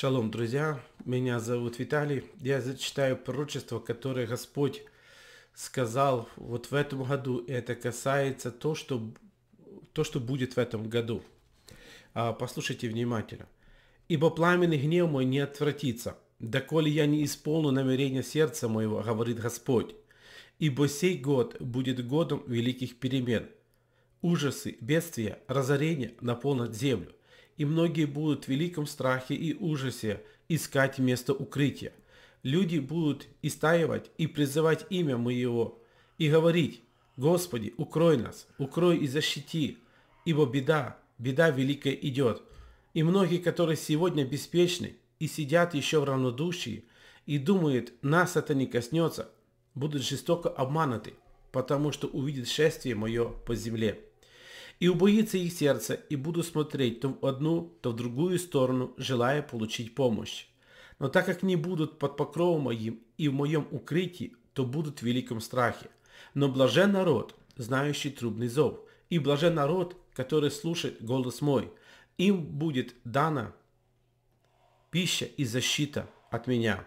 Шалом, друзья. Меня зовут Виталий. Я зачитаю пророчество, которое Господь сказал вот в этом году. это касается то, что, то, что будет в этом году. А, послушайте внимательно. «Ибо пламенный гнев мой не отвратится, доколе я не исполню намерение сердца моего, говорит Господь. Ибо сей год будет годом великих перемен. Ужасы, бедствия, разорения наполнят землю и многие будут в великом страхе и ужасе искать место укрытия. Люди будут истаивать и призывать имя Моего, и говорить, «Господи, укрой нас, укрой и защити, ибо беда, беда великая идет». И многие, которые сегодня беспечны и сидят еще в равнодушии, и думают, нас это не коснется, будут жестоко обмануты, потому что увидят шествие мое по земле. И убоится их сердце, и будут смотреть то в одну, то в другую сторону, желая получить помощь. Но так как не будут под покровом моим и в моем укрытии, то будут в великом страхе. Но блажен народ, знающий трубный зов, и блажен народ, который слушает голос мой. Им будет дана пища и защита от меня».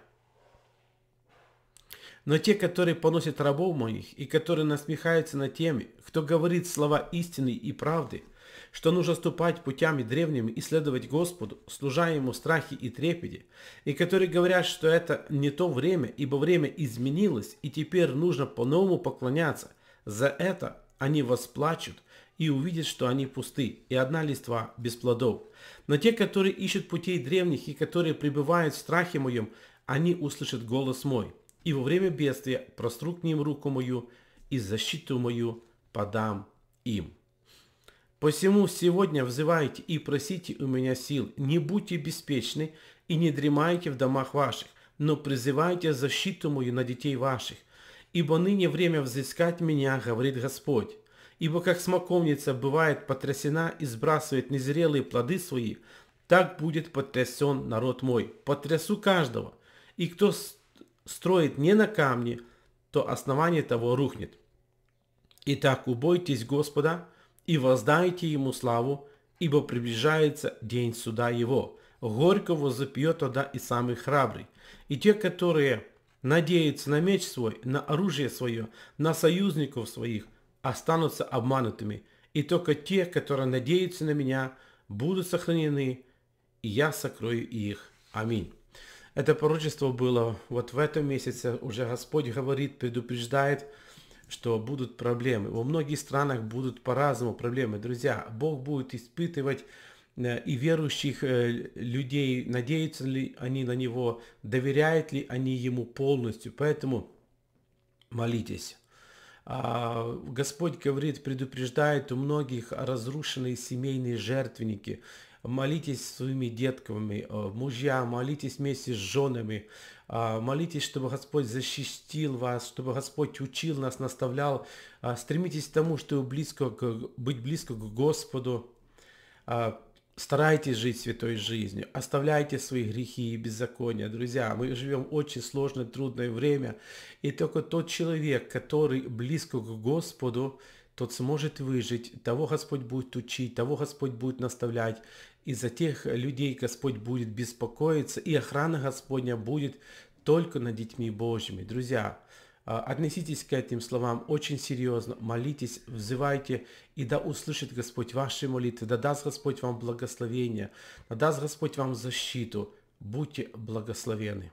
Но те, которые поносят рабов моих и которые насмехаются над теми, кто говорит слова истины и правды, что нужно ступать путями древними и следовать Господу, служа Ему в страхе и трепете, и которые говорят, что это не то время, ибо время изменилось, и теперь нужно по-новому поклоняться, за это они восплачут и увидят, что они пусты, и одна листва без плодов. Но те, которые ищут путей древних и которые пребывают в страхе моем, они услышат голос мой, и во время бедствия простру к ним руку мою, и защиту мою подам им. Посему сегодня взывайте и просите у меня сил, не будьте беспечны и не дремайте в домах ваших, но призывайте защиту мою на детей ваших, ибо ныне время взыскать меня, говорит Господь. Ибо как смоковница бывает потрясена и сбрасывает незрелые плоды свои, так будет потрясен народ мой. Потрясу каждого, и кто строит не на камне, то основание того рухнет. Итак, убойтесь Господа и воздайте Ему славу, ибо приближается день суда Его. Горько возопьет тогда и самый храбрый. И те, которые надеются на меч свой, на оружие свое, на союзников своих, останутся обманутыми. И только те, которые надеются на меня, будут сохранены, и я сокрою их. Аминь. Это пророчество было вот в этом месяце, уже Господь говорит, предупреждает, что будут проблемы. Во многих странах будут по-разному проблемы. Друзья, Бог будет испытывать э, и верующих э, людей, надеются ли они на Него, доверяют ли они Ему полностью. Поэтому молитесь. А, Господь говорит, предупреждает у многих разрушенные семейные жертвенники молитесь своими детками, э, мужья, молитесь вместе с женами, а, молитесь, чтобы Господь защитил вас, чтобы Господь учил нас, наставлял, а, стремитесь к тому, чтобы близко, быть близко к Господу, а, старайтесь жить святой жизнью, оставляйте свои грехи и беззакония. Друзья, мы живем в очень сложное, трудное время, и только тот человек, который близко к Господу, тот сможет выжить, того Господь будет учить, того Господь будет наставлять. И за тех людей Господь будет беспокоиться, и охрана Господня будет только над детьми Божьими. Друзья, а, Относитесь к этим словам очень серьезно, молитесь, взывайте, и да услышит Господь ваши молитвы, да даст Господь вам благословение, да даст Господь вам защиту. Будьте благословены.